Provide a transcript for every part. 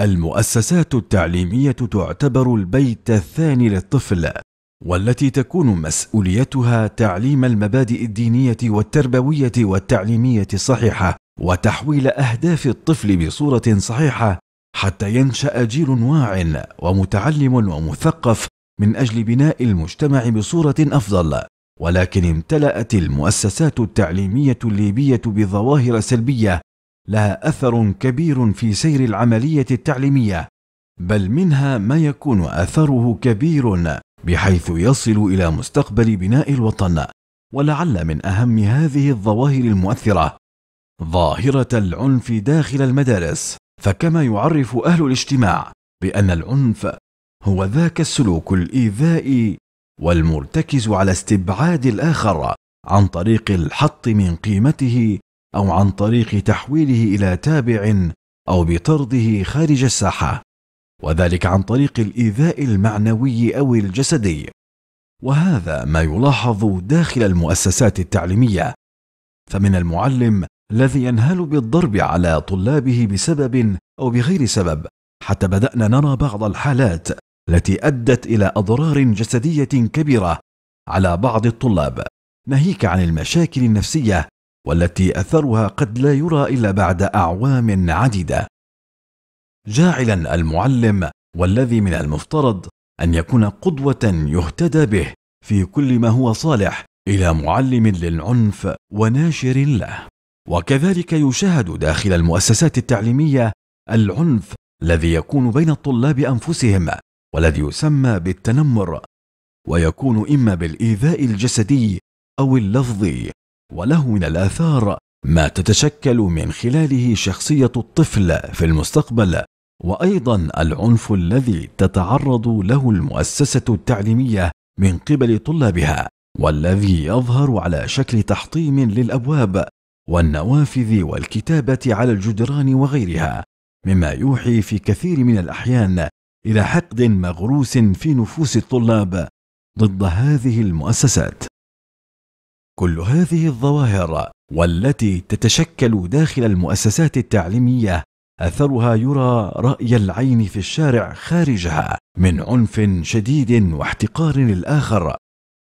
المؤسسات التعليميه تعتبر البيت الثاني للطفل والتي تكون مسؤوليتها تعليم المبادئ الدينيه والتربويه والتعليميه الصحيحه وتحويل اهداف الطفل بصوره صحيحه حتى ينشا جيل واع ومتعلم ومثقف من اجل بناء المجتمع بصوره افضل ولكن امتلات المؤسسات التعليميه الليبيه بظواهر سلبيه لها اثر كبير في سير العمليه التعليميه بل منها ما يكون اثره كبير بحيث يصل الى مستقبل بناء الوطن ولعل من اهم هذه الظواهر المؤثره ظاهره العنف داخل المدارس فكما يعرف اهل الاجتماع بان العنف هو ذاك السلوك الايذائي والمرتكز على استبعاد الاخر عن طريق الحط من قيمته او عن طريق تحويله الى تابع او بطرده خارج الساحه وذلك عن طريق الايذاء المعنوي او الجسدي وهذا ما يلاحظ داخل المؤسسات التعليميه فمن المعلم الذي ينهال بالضرب على طلابه بسبب او بغير سبب حتى بدانا نرى بعض الحالات التي ادت الى اضرار جسديه كبيره على بعض الطلاب ناهيك عن المشاكل النفسيه والتي اثرها قد لا يرى الا بعد اعوام عديده جاعلا المعلم والذي من المفترض ان يكون قدوه يهتدى به في كل ما هو صالح الى معلم للعنف وناشر له وكذلك يشاهد داخل المؤسسات التعليميه العنف الذي يكون بين الطلاب انفسهم والذي يسمى بالتنمر ويكون اما بالايذاء الجسدي او اللفظي وله من الآثار ما تتشكل من خلاله شخصية الطفل في المستقبل وأيضا العنف الذي تتعرض له المؤسسة التعليمية من قبل طلابها والذي يظهر على شكل تحطيم للأبواب والنوافذ والكتابة على الجدران وغيرها مما يوحي في كثير من الأحيان إلى حقد مغروس في نفوس الطلاب ضد هذه المؤسسات كل هذه الظواهر والتي تتشكل داخل المؤسسات التعليميه اثرها يرى راي العين في الشارع خارجها من عنف شديد واحتقار للاخر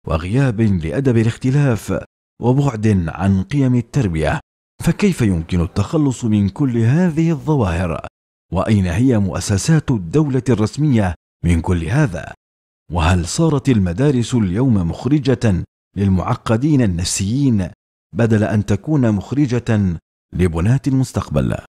وغياب لادب الاختلاف وبعد عن قيم التربيه فكيف يمكن التخلص من كل هذه الظواهر واين هي مؤسسات الدوله الرسميه من كل هذا وهل صارت المدارس اليوم مخرجه للمعقدين النفسيين بدل ان تكون مخرجه لبناه المستقبل